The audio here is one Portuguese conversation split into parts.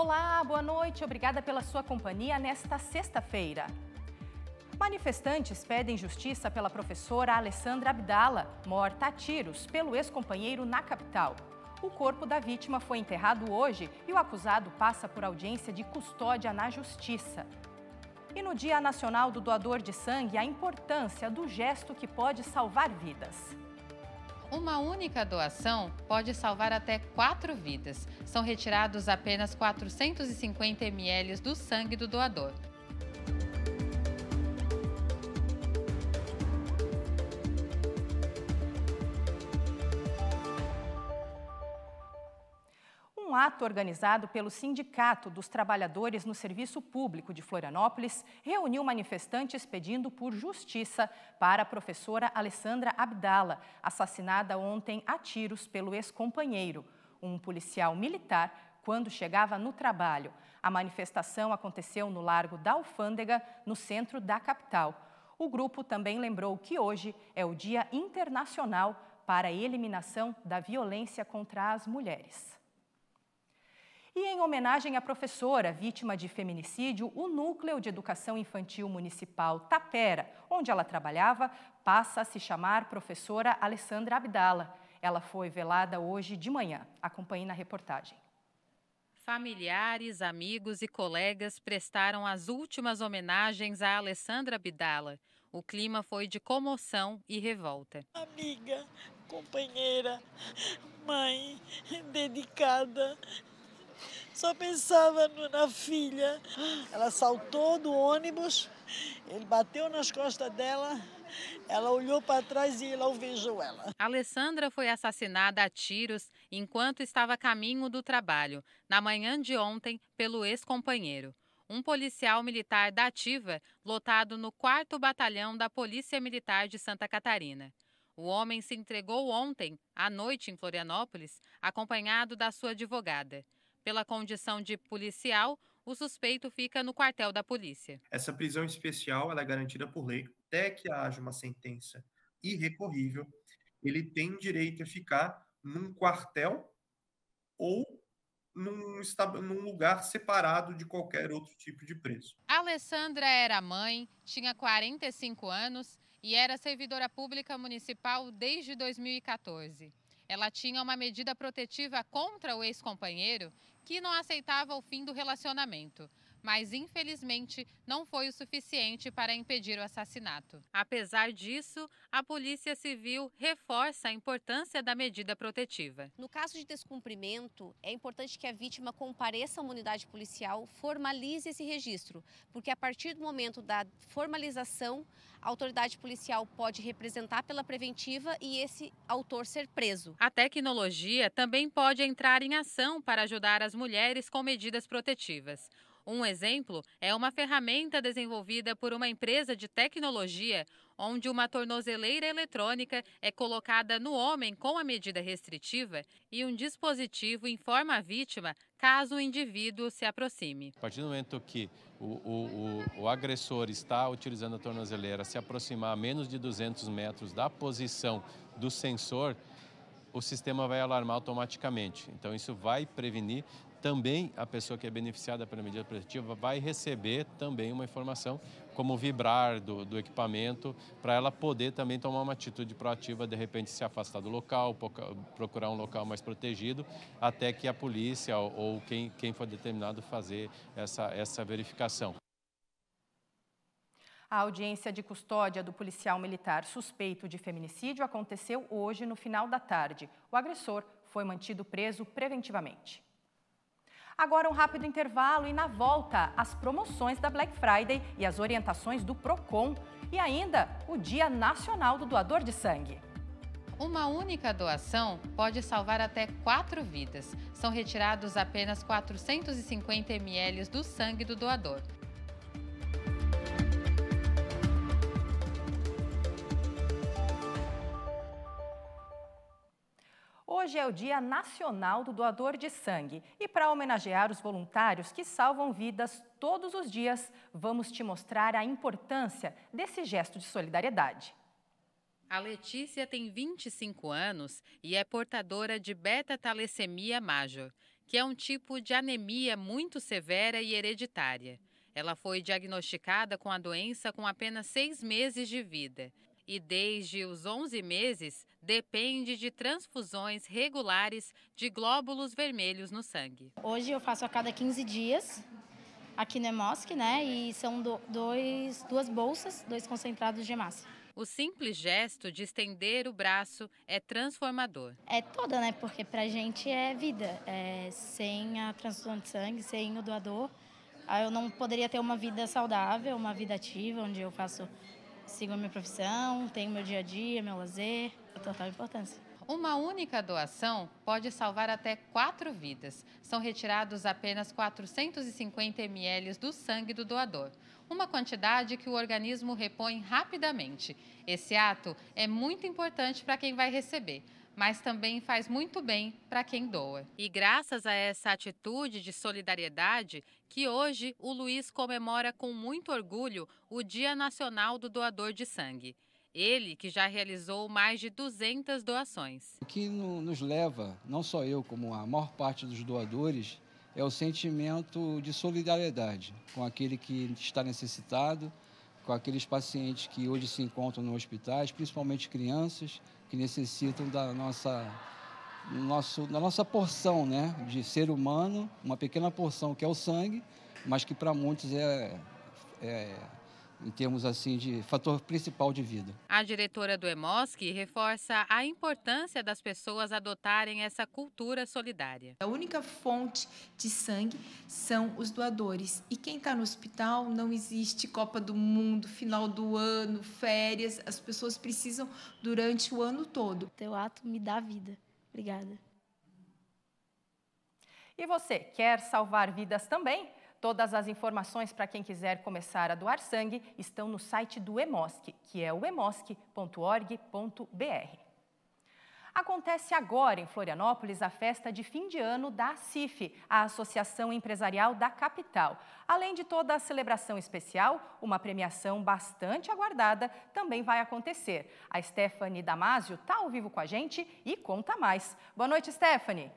Olá, boa noite. Obrigada pela sua companhia nesta sexta-feira. Manifestantes pedem justiça pela professora Alessandra Abdala, morta a tiros pelo ex-companheiro na capital. O corpo da vítima foi enterrado hoje e o acusado passa por audiência de custódia na justiça. E no Dia Nacional do Doador de Sangue, a importância do gesto que pode salvar vidas. Uma única doação pode salvar até quatro vidas. São retirados apenas 450 ml do sangue do doador. ato organizado pelo Sindicato dos Trabalhadores no Serviço Público de Florianópolis reuniu manifestantes pedindo por justiça para a professora Alessandra Abdala, assassinada ontem a tiros pelo ex-companheiro, um policial militar, quando chegava no trabalho. A manifestação aconteceu no Largo da Alfândega, no centro da capital. O grupo também lembrou que hoje é o Dia Internacional para a Eliminação da Violência contra as Mulheres. E em homenagem à professora vítima de feminicídio, o Núcleo de Educação Infantil Municipal Tapera, onde ela trabalhava, passa a se chamar professora Alessandra Abdala. Ela foi velada hoje de manhã. Acompanhe na reportagem. Familiares, amigos e colegas prestaram as últimas homenagens a Alessandra Abdala. O clima foi de comoção e revolta. Amiga, companheira, mãe, dedicada, só pensava na filha. Ela saltou do ônibus, ele bateu nas costas dela, ela olhou para trás e ele alvejou ela. Alessandra foi assassinada a tiros enquanto estava a caminho do trabalho, na manhã de ontem, pelo ex-companheiro um policial militar da Ativa, lotado no 4 Batalhão da Polícia Militar de Santa Catarina. O homem se entregou ontem, à noite, em Florianópolis, acompanhado da sua advogada. Pela condição de policial, o suspeito fica no quartel da polícia. Essa prisão especial é garantida por lei. Até que haja uma sentença irrecorrível, ele tem direito a ficar num quartel ou num, num lugar separado de qualquer outro tipo de preso. A Alessandra era mãe, tinha 45 anos e era servidora pública municipal desde 2014. Ela tinha uma medida protetiva contra o ex-companheiro que não aceitava o fim do relacionamento mas infelizmente não foi o suficiente para impedir o assassinato. Apesar disso, a Polícia Civil reforça a importância da medida protetiva. No caso de descumprimento, é importante que a vítima compareça à unidade policial, formalize esse registro, porque a partir do momento da formalização, a autoridade policial pode representar pela preventiva e esse autor ser preso. A tecnologia também pode entrar em ação para ajudar as mulheres com medidas protetivas. Um exemplo é uma ferramenta desenvolvida por uma empresa de tecnologia, onde uma tornozeleira eletrônica é colocada no homem com a medida restritiva e um dispositivo informa a vítima caso o indivíduo se aproxime. A partir do momento que o, o, o, o agressor está utilizando a tornozeleira, se aproximar a menos de 200 metros da posição do sensor, o sistema vai alarmar automaticamente. Então, isso vai prevenir também a pessoa que é beneficiada pela medida protetiva vai receber também uma informação como vibrar do, do equipamento para ela poder também tomar uma atitude proativa, de repente se afastar do local, procurar um local mais protegido, até que a polícia ou, ou quem, quem for determinado fazer essa, essa verificação. A audiência de custódia do policial militar suspeito de feminicídio aconteceu hoje no final da tarde. O agressor foi mantido preso preventivamente. Agora um rápido intervalo e na volta as promoções da Black Friday e as orientações do Procon e ainda o Dia Nacional do Doador de Sangue. Uma única doação pode salvar até quatro vidas. São retirados apenas 450 ml do sangue do doador. Hoje é o Dia Nacional do Doador de Sangue e para homenagear os voluntários que salvam vidas todos os dias, vamos te mostrar a importância desse gesto de solidariedade. A Letícia tem 25 anos e é portadora de beta-talassemia major, que é um tipo de anemia muito severa e hereditária. Ela foi diagnosticada com a doença com apenas seis meses de vida e, desde os 11 meses, depende de transfusões regulares de glóbulos vermelhos no sangue. Hoje eu faço a cada 15 dias aqui no EMOSC, né? E são do, dois, duas bolsas, dois concentrados de massa. O simples gesto de estender o braço é transformador. É toda, né? Porque pra gente é vida. É, sem a transfusão de sangue, sem o doador, eu não poderia ter uma vida saudável, uma vida ativa, onde eu faço sigo a minha profissão, tenho meu dia a dia, meu lazer, total importância. Uma única doação pode salvar até quatro vidas. São retirados apenas 450 ml do sangue do doador, uma quantidade que o organismo repõe rapidamente. Esse ato é muito importante para quem vai receber mas também faz muito bem para quem doa. E graças a essa atitude de solidariedade, que hoje o Luiz comemora com muito orgulho o Dia Nacional do Doador de Sangue. Ele que já realizou mais de 200 doações. O que nos leva, não só eu, como a maior parte dos doadores, é o sentimento de solidariedade com aquele que está necessitado, com aqueles pacientes que hoje se encontram nos hospitais, principalmente crianças, que necessitam da nossa, nosso, da nossa porção né, de ser humano, uma pequena porção que é o sangue, mas que para muitos é, é em termos assim de fator principal de vida. A diretora do EMOSC reforça a importância das pessoas adotarem essa cultura solidária. A única fonte de sangue são os doadores e quem está no hospital não existe Copa do Mundo, final do ano, férias. As pessoas precisam durante o ano todo. Teu ato me dá vida. Obrigada. E você quer salvar vidas também? Todas as informações para quem quiser começar a doar sangue estão no site do EMOSC, que é o emosc.org.br. Acontece agora em Florianópolis a festa de fim de ano da ACIF, a Associação Empresarial da Capital. Além de toda a celebração especial, uma premiação bastante aguardada também vai acontecer. A Stephanie Damasio está ao vivo com a gente e conta mais. Boa noite, Stephanie.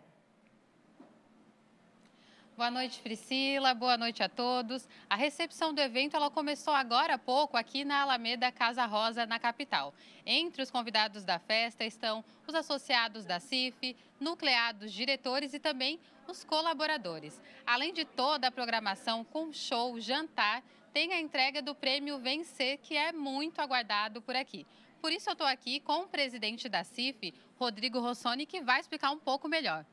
Boa noite, Priscila. Boa noite a todos. A recepção do evento ela começou agora há pouco aqui na Alameda Casa Rosa, na capital. Entre os convidados da festa estão os associados da CIF, nucleados, diretores e também os colaboradores. Além de toda a programação com show, jantar, tem a entrega do prêmio Vencer, que é muito aguardado por aqui. Por isso eu estou aqui com o presidente da CIF, Rodrigo Rossoni, que vai explicar um pouco melhor.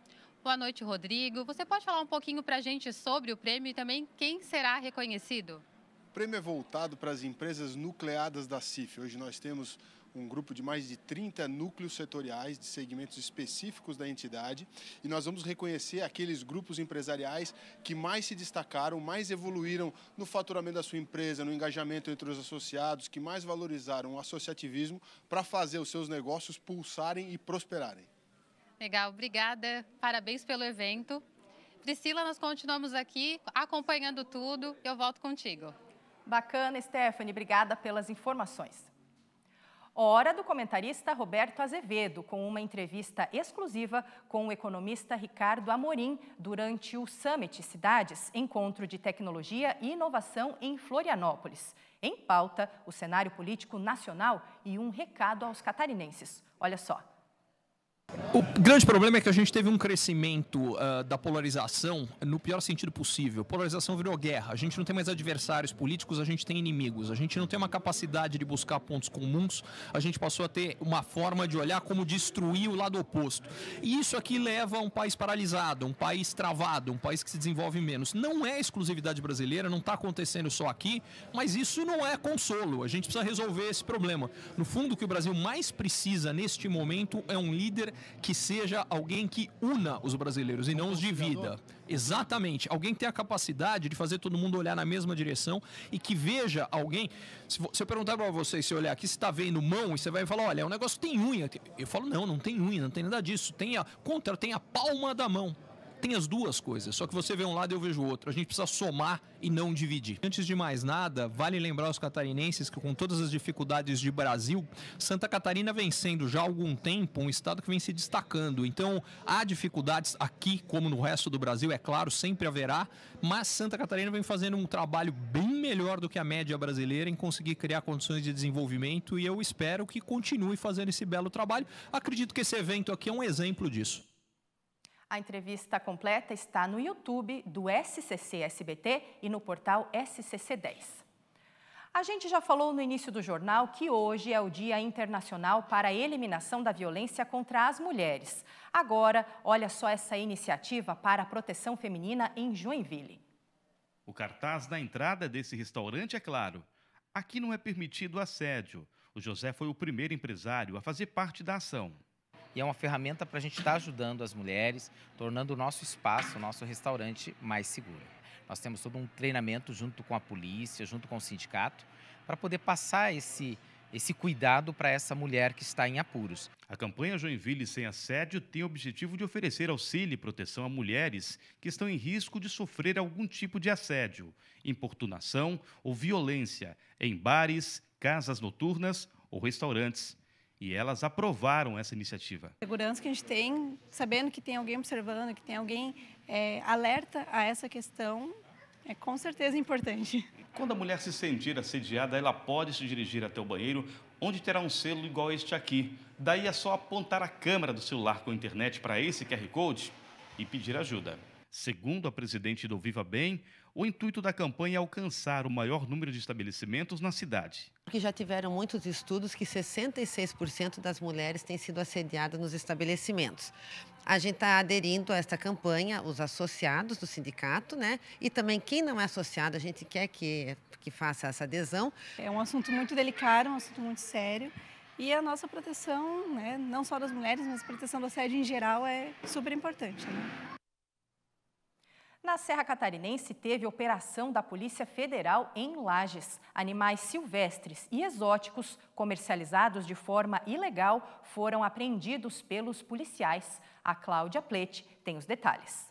Boa noite, Rodrigo. Você pode falar um pouquinho para a gente sobre o prêmio e também quem será reconhecido? O prêmio é voltado para as empresas nucleadas da CIF. Hoje nós temos um grupo de mais de 30 núcleos setoriais de segmentos específicos da entidade e nós vamos reconhecer aqueles grupos empresariais que mais se destacaram, mais evoluíram no faturamento da sua empresa, no engajamento entre os associados, que mais valorizaram o associativismo para fazer os seus negócios pulsarem e prosperarem. Legal, obrigada. Parabéns pelo evento. Priscila, nós continuamos aqui acompanhando tudo. Eu volto contigo. Bacana, Stephanie. Obrigada pelas informações. Hora do comentarista Roberto Azevedo, com uma entrevista exclusiva com o economista Ricardo Amorim durante o Summit Cidades, encontro de tecnologia e inovação em Florianópolis. Em pauta, o cenário político nacional e um recado aos catarinenses. Olha só. O grande problema é que a gente teve um crescimento uh, da polarização no pior sentido possível. Polarização virou guerra. A gente não tem mais adversários políticos, a gente tem inimigos. A gente não tem uma capacidade de buscar pontos comuns. A gente passou a ter uma forma de olhar como destruir o lado oposto. E isso aqui leva a um país paralisado, um país travado, um país que se desenvolve menos. Não é exclusividade brasileira, não está acontecendo só aqui, mas isso não é consolo. A gente precisa resolver esse problema. No fundo, o que o Brasil mais precisa neste momento é um líder que seja alguém que una os brasileiros e não os divida. Exatamente. Alguém que tenha a capacidade de fazer todo mundo olhar na mesma direção e que veja alguém. Se, eu perguntar para vocês, se olhar aqui, se está vendo mão, e você vai falar: olha, o é negócio tem unha. Eu falo: não, não tem unha, não tem nada disso. Tem a contra, tem a palma da mão tem as duas coisas, só que você vê um lado e eu vejo o outro. A gente precisa somar e não dividir. Antes de mais nada, vale lembrar os catarinenses que, com todas as dificuldades de Brasil, Santa Catarina vem sendo já há algum tempo um estado que vem se destacando. Então, há dificuldades aqui, como no resto do Brasil, é claro, sempre haverá, mas Santa Catarina vem fazendo um trabalho bem melhor do que a média brasileira em conseguir criar condições de desenvolvimento e eu espero que continue fazendo esse belo trabalho. Acredito que esse evento aqui é um exemplo disso. A entrevista completa está no YouTube do SCC SBT e no portal SCC10. A gente já falou no início do jornal que hoje é o Dia Internacional para a Eliminação da Violência contra as Mulheres. Agora, olha só essa iniciativa para a proteção feminina em Joinville. O cartaz da entrada desse restaurante é claro. Aqui não é permitido assédio. O José foi o primeiro empresário a fazer parte da ação e é uma ferramenta para a gente estar tá ajudando as mulheres, tornando o nosso espaço, o nosso restaurante mais seguro. Nós temos todo um treinamento junto com a polícia, junto com o sindicato, para poder passar esse esse cuidado para essa mulher que está em apuros. A campanha Joinville Sem Assédio tem o objetivo de oferecer auxílio e proteção a mulheres que estão em risco de sofrer algum tipo de assédio, importunação ou violência em bares, casas noturnas ou restaurantes. E elas aprovaram essa iniciativa. A segurança que a gente tem, sabendo que tem alguém observando, que tem alguém é, alerta a essa questão, é com certeza importante. Quando a mulher se sentir assediada, ela pode se dirigir até o banheiro, onde terá um selo igual este aqui. Daí é só apontar a câmera do celular com a internet para esse QR Code e pedir ajuda. Segundo a presidente do Viva Bem, o intuito da campanha é alcançar o maior número de estabelecimentos na cidade. Que já tiveram muitos estudos que 66% das mulheres têm sido assediadas nos estabelecimentos. A gente está aderindo a esta campanha, os associados do sindicato, né? E também quem não é associado, a gente quer que, que faça essa adesão. É um assunto muito delicado, um assunto muito sério. E a nossa proteção, né, não só das mulheres, mas a proteção do sede em geral é super importante. Né? Na Serra Catarinense, teve operação da Polícia Federal em Lages. Animais silvestres e exóticos, comercializados de forma ilegal, foram apreendidos pelos policiais. A Cláudia Plete tem os detalhes.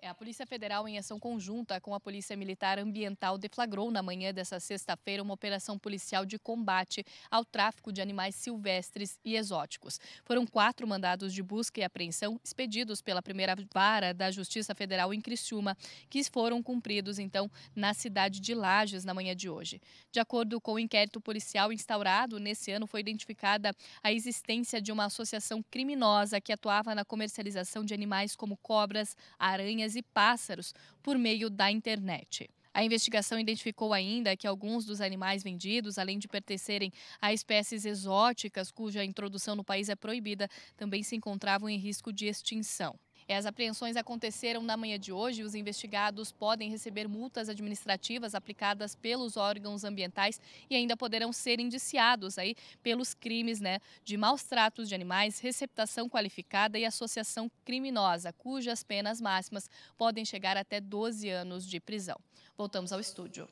É, a Polícia Federal, em ação conjunta com a Polícia Militar Ambiental, deflagrou na manhã dessa sexta-feira uma operação policial de combate ao tráfico de animais silvestres e exóticos. Foram quatro mandados de busca e apreensão expedidos pela primeira vara da Justiça Federal em Criciúma, que foram cumpridos, então, na cidade de Lages na manhã de hoje. De acordo com o inquérito policial instaurado nesse ano, foi identificada a existência de uma associação criminosa que atuava na comercialização de animais como cobras, aranhas galinhas e pássaros por meio da internet. A investigação identificou ainda que alguns dos animais vendidos, além de pertencerem a espécies exóticas cuja introdução no país é proibida, também se encontravam em risco de extinção. É, as apreensões aconteceram na manhã de hoje os investigados podem receber multas administrativas aplicadas pelos órgãos ambientais e ainda poderão ser indiciados aí pelos crimes né, de maus tratos de animais, receptação qualificada e associação criminosa, cujas penas máximas podem chegar até 12 anos de prisão. Voltamos ao estúdio.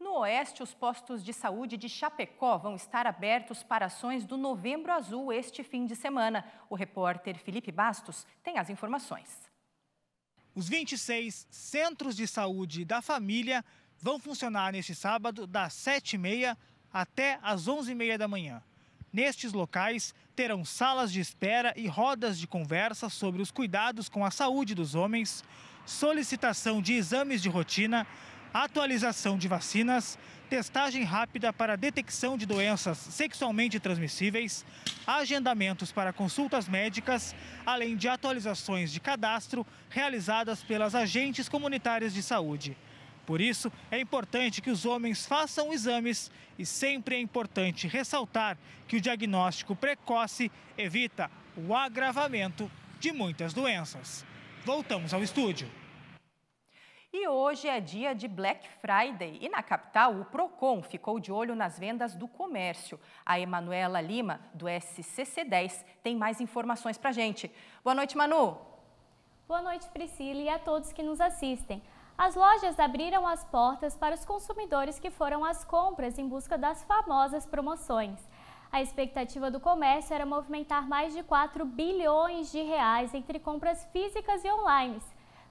No Oeste, os postos de saúde de Chapecó vão estar abertos para ações do Novembro Azul este fim de semana. O repórter Felipe Bastos tem as informações. Os 26 centros de saúde da família vão funcionar neste sábado, das 7h30 até as 11h30 da manhã. Nestes locais, terão salas de espera e rodas de conversa sobre os cuidados com a saúde dos homens, solicitação de exames de rotina atualização de vacinas, testagem rápida para detecção de doenças sexualmente transmissíveis, agendamentos para consultas médicas, além de atualizações de cadastro realizadas pelas agentes comunitárias de saúde. Por isso, é importante que os homens façam exames e sempre é importante ressaltar que o diagnóstico precoce evita o agravamento de muitas doenças. Voltamos ao estúdio. E hoje é dia de Black Friday e na capital o Procon ficou de olho nas vendas do comércio. A Emanuela Lima, do SCC10, tem mais informações pra gente. Boa noite, Manu. Boa noite, Priscila, e a todos que nos assistem. As lojas abriram as portas para os consumidores que foram às compras em busca das famosas promoções. A expectativa do comércio era movimentar mais de 4 bilhões de reais entre compras físicas e online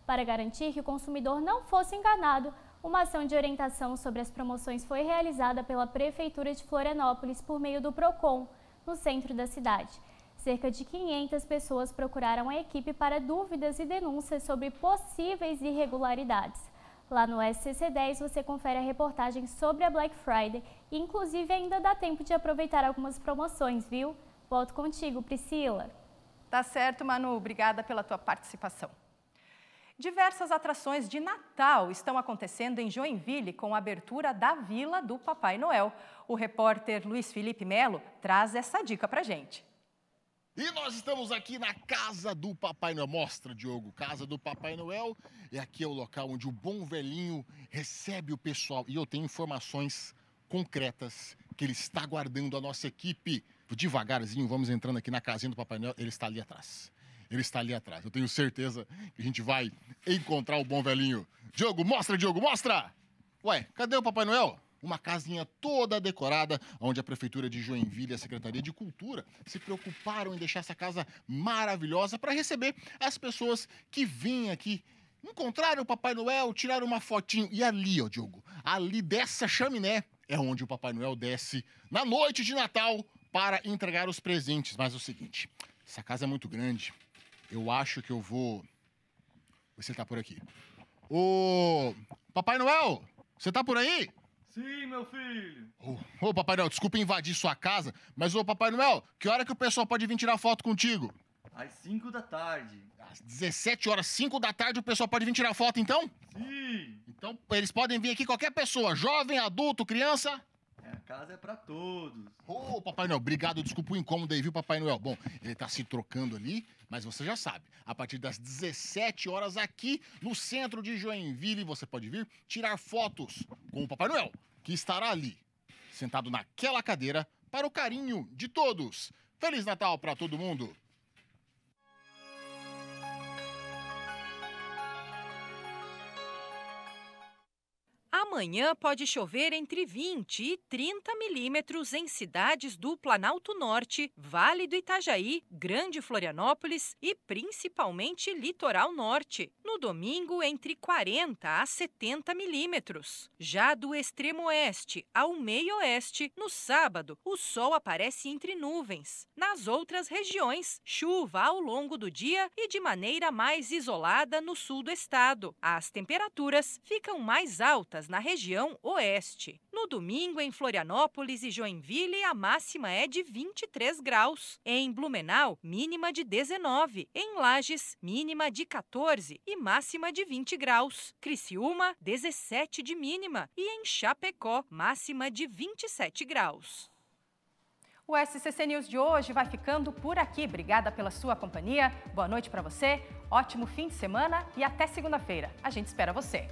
para garantir que o consumidor não fosse enganado, uma ação de orientação sobre as promoções foi realizada pela Prefeitura de Florianópolis por meio do PROCON, no centro da cidade. Cerca de 500 pessoas procuraram a equipe para dúvidas e denúncias sobre possíveis irregularidades. Lá no SCC10 você confere a reportagem sobre a Black Friday e inclusive ainda dá tempo de aproveitar algumas promoções, viu? Volto contigo, Priscila. Tá certo, Manu. Obrigada pela tua participação. Diversas atrações de Natal estão acontecendo em Joinville com a abertura da Vila do Papai Noel. O repórter Luiz Felipe Melo traz essa dica pra gente. E nós estamos aqui na Casa do Papai Noel. Mostra, Diogo, Casa do Papai Noel. E aqui é o local onde o bom velhinho recebe o pessoal. E eu tenho informações concretas que ele está guardando a nossa equipe. Devagarzinho, vamos entrando aqui na casinha do Papai Noel. Ele está ali atrás. Ele está ali atrás. Eu tenho certeza que a gente vai encontrar o bom velhinho. Diogo, mostra, Diogo, mostra! Ué, cadê o Papai Noel? Uma casinha toda decorada, onde a Prefeitura de Joinville e a Secretaria de Cultura se preocuparam em deixar essa casa maravilhosa para receber as pessoas que vêm aqui encontraram o Papai Noel, tiraram uma fotinho. E ali, ó, Diogo, ali dessa chaminé é onde o Papai Noel desce na noite de Natal para entregar os presentes. Mas é o seguinte, essa casa é muito grande. Eu acho que eu vou. Você tá por aqui. Ô. Papai Noel! Você tá por aí? Sim, meu filho! Ô, Papai Noel, desculpa invadir sua casa, mas ô, Papai Noel, que hora que o pessoal pode vir tirar foto contigo? Às 5 da tarde. Às 17 horas, 5 da tarde, o pessoal pode vir tirar foto, então? Sim! Então, eles podem vir aqui, qualquer pessoa, jovem, adulto, criança? casa é para todos. Ô, oh, Papai Noel, obrigado. Desculpa o incômodo aí, viu, Papai Noel? Bom, ele tá se trocando ali, mas você já sabe. A partir das 17 horas aqui no centro de Joinville, você pode vir tirar fotos com o Papai Noel, que estará ali, sentado naquela cadeira, para o carinho de todos. Feliz Natal para todo mundo! amanhã pode chover entre 20 e 30 milímetros em cidades do Planalto Norte, Vale do Itajaí, Grande Florianópolis e principalmente Litoral Norte. No domingo, entre 40 a 70 milímetros. Já do extremo oeste ao meio oeste, no sábado, o sol aparece entre nuvens. Nas outras regiões, chuva ao longo do dia e de maneira mais isolada no sul do estado. As temperaturas ficam mais altas na região oeste. No domingo, em Florianópolis e Joinville, a máxima é de 23 graus. Em Blumenau, mínima de 19. Em Lages, mínima de 14 e máxima de 20 graus. Criciúma, 17 de mínima. E em Chapecó, máxima de 27 graus. O SCC News de hoje vai ficando por aqui. Obrigada pela sua companhia. Boa noite para você. Ótimo fim de semana e até segunda-feira. A gente espera você.